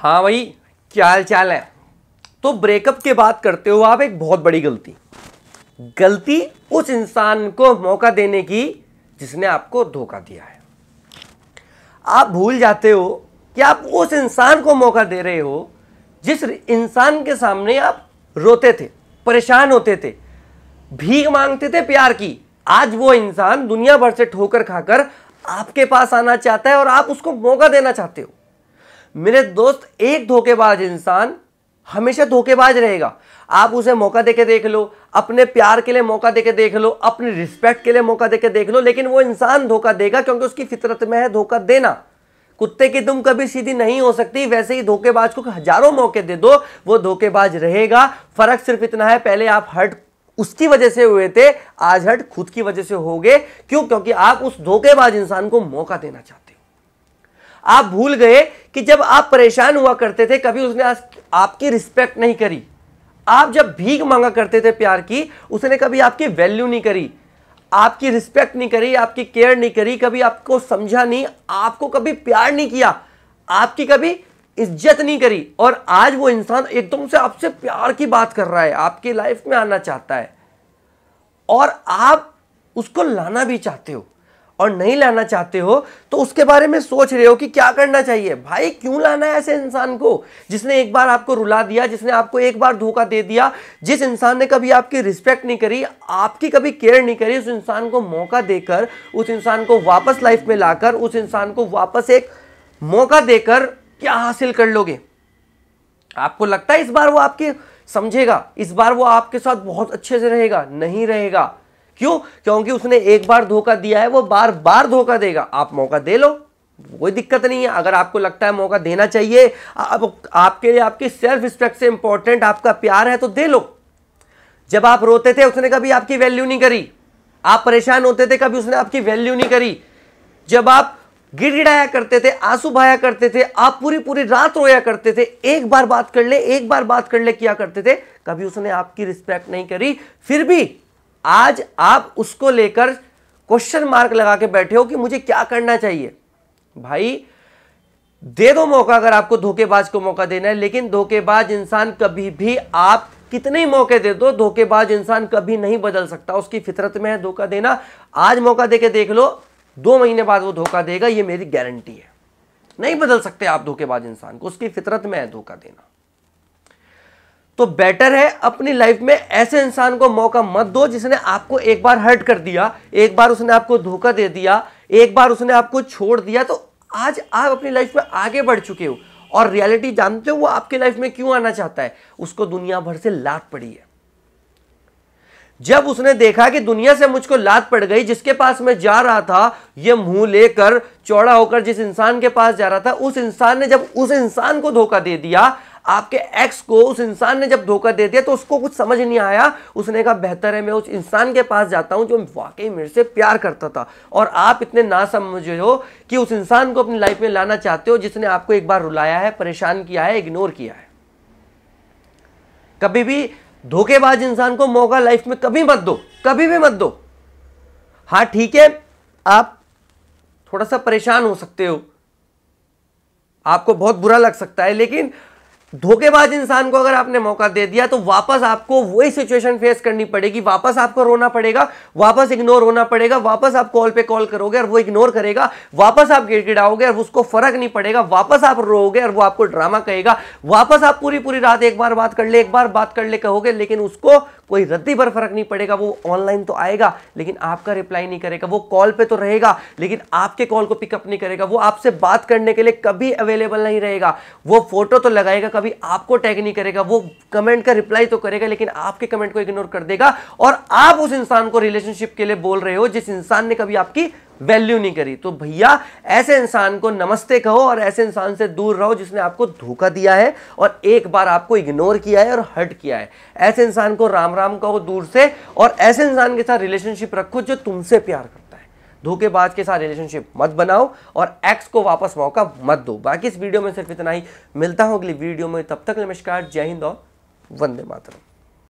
हाँ भाई क्या हाल चाल है तो ब्रेकअप के बात करते हो आप एक बहुत बड़ी गलती गलती उस इंसान को मौका देने की जिसने आपको धोखा दिया है आप भूल जाते हो कि आप उस इंसान को मौका दे रहे हो जिस इंसान के सामने आप रोते थे परेशान होते थे भीख मांगते थे प्यार की आज वो इंसान दुनिया भर से ठोकर खाकर आपके पास आना चाहता है और आप उसको मौका देना चाहते हो मेरे दोस्त एक धोखेबाज इंसान हमेशा धोखेबाज रहेगा आप उसे मौका देके देख लो अपने प्यार के लिए मौका देके देख लो अपने रिस्पेक्ट के लिए मौका देके देख लो लेकिन वो इंसान धोखा देगा क्योंकि उसकी फितरत में है धोखा देना कुत्ते की तुम कभी सीधी नहीं हो सकती वैसे ही धोखेबाज को हजारों मौके दे दो वो धोखेबाज रहेगा फर्क सिर्फ इतना है पहले आप हर्ट उसकी वजह से हुए थे आज हर्ट खुद की वजह से हो गए क्यों क्योंकि आप उस धोखेबाज इंसान को मौका देना चाहते आप भूल गए कि जब आप परेशान हुआ करते थे कभी उसने आपकी रिस्पेक्ट नहीं करी आप जब भीख मांगा करते थे प्यार की उसने कभी आपकी वैल्यू नहीं करी आपकी रिस्पेक्ट नहीं करी आपकी केयर नहीं करी कभी आपको समझा नहीं आपको कभी प्यार नहीं किया आपकी कभी इज्जत नहीं करी और आज वो इंसान एकदम से आपसे प्यार की बात कर रहा है आपकी लाइफ में आना चाहता है और आप उसको लाना भी चाहते हो और नहीं लाना चाहते हो तो उसके बारे में सोच रहे हो कि क्या करना चाहिए भाई क्यों लाना है ऐसे इंसान को जिसने एक बार आपको रुला दिया जिसने आपको एक बार धोखा दे दिया जिस इंसान ने कभी आपकी रिस्पेक्ट नहीं करी आपकी कभी केयर नहीं करी उस इंसान को मौका देकर उस इंसान को वापस लाइफ में लाकर उस इंसान को वापस एक मौका देकर क्या हासिल कर लोगे आपको लगता है इस बार वो आपके समझेगा इस बार वो आपके साथ बहुत अच्छे से रहेगा नहीं रहेगा क्यों क्योंकि उसने एक बार धोखा दिया है वो बार बार धोखा देगा आप मौका दे लो कोई दिक्कत नहीं है अगर आपको लगता है मौका देना चाहिए आप, आपके लिए आपकी सेल्फ रिस्पेक्ट से इंपॉर्टेंट आपका प्यार है तो दे लो जब आप रोते थे उसने कभी आपकी वैल्यू नहीं करी आप परेशान होते थे कभी उसने आपकी वैल्यू नहीं करी जब आप गिड़गिड़ाया करते थे आंसू भाया करते थे आप पूरी पूरी रात रोया करते थे एक बार बात कर ले एक बार बात कर ले किया करते थे कभी उसने आपकी रिस्पेक्ट नहीं करी फिर भी आज आप उसको लेकर क्वेश्चन मार्क लगा के बैठे हो कि मुझे क्या करना चाहिए भाई दे दो मौका अगर आपको धोखेबाज को मौका देना है लेकिन धोखेबाज इंसान कभी भी आप कितने ही मौके दे दो धोखेबाज इंसान कभी नहीं बदल सकता उसकी फितरत में है धोखा देना आज मौका देके देख लो दो महीने बाद वो धोखा देगा ये मेरी गारंटी है नहीं बदल सकते आप धोखेबाज इंसान को उसकी फितरत में है धोखा देना तो बेटर है अपनी लाइफ में ऐसे इंसान को मौका मत दो जिसने आपको एक बार हर्ट कर दिया एक बार उसने आपको धोखा दे दिया एक बार उसने आपको छोड़ दिया तो आज आप अपनी लाइफ में आगे बढ़ चुके हो और रियलिटी जानते हो वो आपकी लाइफ में क्यों आना चाहता है उसको दुनिया भर से लात पड़ी है जब उसने देखा कि दुनिया से मुझको लात पड़ गई जिसके पास मैं जा रहा था यह मुंह लेकर चौड़ा होकर जिस इंसान के पास जा रहा था उस इंसान ने जब उस इंसान को धोखा दे दिया आपके एक्स को उस इंसान ने जब धोखा दे दिया तो उसको कुछ समझ नहीं आया उसने कहा बेहतर है मैं उस इंसान के पास जाता हूं जो वाकई मेरे से प्यार करता था और आप इतने ना समझे हो कि उस इंसान को अपनी लाइफ में लाना चाहते हो जिसने आपको एक बार रुलाया है परेशान किया है इग्नोर किया है कभी भी धोखेबाज इंसान को मौका लाइफ में कभी मत दो कभी भी मत दो हाँ ठीक है आप थोड़ा सा परेशान हो सकते हो आपको बहुत बुरा लग सकता है लेकिन धोखेबाज इंसान को अगर आपने मौका दे दिया तो वापस आपको वही सिचुएशन फेस करनी पड़ेगी वापस आपको रोना पड़ेगा वापस इग्नोर होना पड़ेगा वापस आप कॉल पे कॉल करोगे और वो इग्नोर करेगा वापस आप गिड़गिड़ाओगे और उसको फर्क नहीं पड़ेगा वापस आप रोओगे और वो आपको ड्रामा कहेगा वापस आप पूरी पूरी रात एक बार बात कर ले एक बार बात कर ले कहोगे लेकिन उसको कोई रद्दी पर फर्क नहीं पड़ेगा वो ऑनलाइन तो आएगा लेकिन आपका रिप्लाई नहीं करेगा वो कॉल पे तो रहेगा लेकिन आपके कॉल को पिकअप नहीं करेगा वो आपसे बात करने के लिए कभी अवेलेबल नहीं रहेगा वो फोटो तो लगाएगा कभी आपको टैग नहीं करेगा वो कमेंट का रिप्लाई तो करेगा लेकिन आपके कमेंट को इग्नोर कर देगा और आप उस इंसान को रिलेशनशिप के लिए बोल रहे हो जिस इंसान ने कभी आपकी वैल्यू नहीं करी तो भैया ऐसे इंसान को नमस्ते कहो और ऐसे इंसान से दूर रहो जिसने आपको धोखा दिया है और एक बार आपको इग्नोर किया है और हर्ट किया है ऐसे इंसान को राम राम कहो दूर से और ऐसे इंसान के साथ रिलेशनशिप रखो जो तुमसे प्यार करता धोखेबाज के साथ रिलेशनशिप मत बनाओ और एक्स को वापस मौका मत दो बाकी इस वीडियो में सिर्फ इतना ही मिलता हूँ अगली वीडियो में तब तक नमस्कार जय हिंद और वंदे मातरम